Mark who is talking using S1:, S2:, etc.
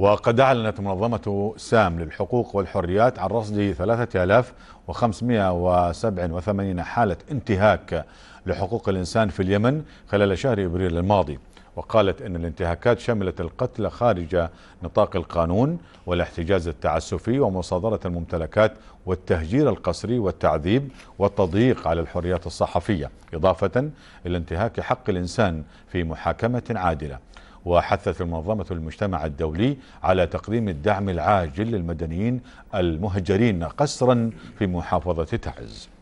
S1: وقد أعلنت منظمة سام للحقوق والحريات عن رصد 3587 حالة انتهاك لحقوق الإنسان في اليمن خلال شهر إبريل الماضي وقالت أن الانتهاكات شملت القتل خارج نطاق القانون والاحتجاز التعسفي ومصادرة الممتلكات والتهجير القسري والتعذيب والتضييق على الحريات الصحفية إضافة إلى انتهاك حق الإنسان في محاكمة عادلة وحثت المنظمة المجتمع الدولي على تقديم الدعم العاجل للمدنيين المهجرين قسرا في محافظة تعز